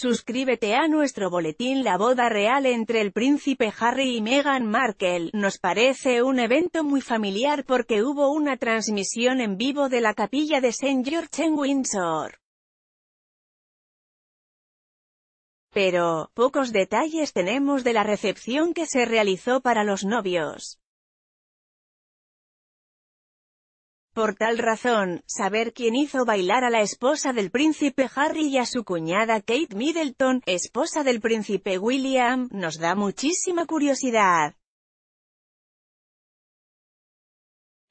Suscríbete a nuestro boletín La boda real entre el príncipe Harry y Meghan Markle, nos parece un evento muy familiar porque hubo una transmisión en vivo de la capilla de St. George en Windsor. Pero, pocos detalles tenemos de la recepción que se realizó para los novios. Por tal razón, saber quién hizo bailar a la esposa del príncipe Harry y a su cuñada Kate Middleton, esposa del príncipe William, nos da muchísima curiosidad.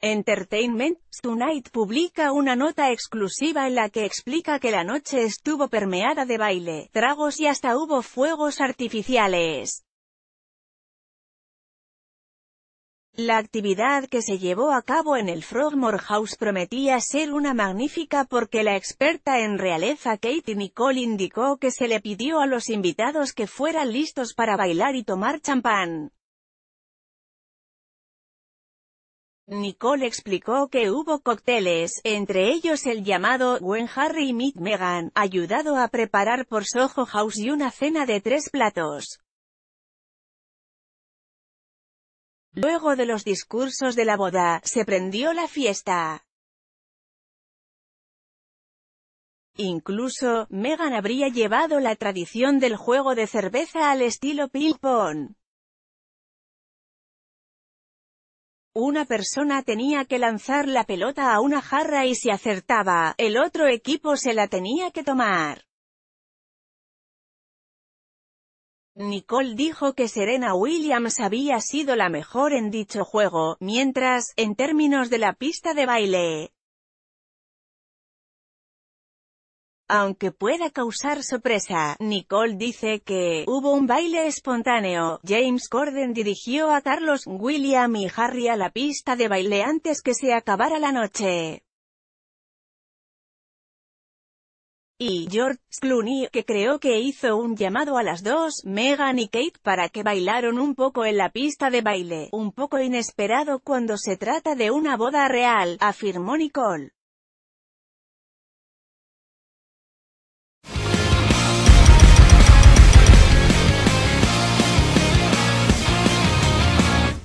Entertainment Tonight publica una nota exclusiva en la que explica que la noche estuvo permeada de baile, tragos y hasta hubo fuegos artificiales. La actividad que se llevó a cabo en el Frogmore House prometía ser una magnífica porque la experta en realeza Katie Nicole indicó que se le pidió a los invitados que fueran listos para bailar y tomar champán. Nicole explicó que hubo cócteles, entre ellos el llamado When Harry Meet Meghan, ayudado a preparar por Soho House y una cena de tres platos. Luego de los discursos de la boda, se prendió la fiesta. Incluso, Meghan habría llevado la tradición del juego de cerveza al estilo ping-pong. Una persona tenía que lanzar la pelota a una jarra y si acertaba, el otro equipo se la tenía que tomar. Nicole dijo que Serena Williams había sido la mejor en dicho juego, mientras, en términos de la pista de baile, Aunque pueda causar sorpresa, Nicole dice que hubo un baile espontáneo. James Corden dirigió a Carlos, William y Harry a la pista de baile antes que se acabara la noche. y George Clooney, que creo que hizo un llamado a las dos, Megan y Kate, para que bailaron un poco en la pista de baile, un poco inesperado cuando se trata de una boda real, afirmó Nicole.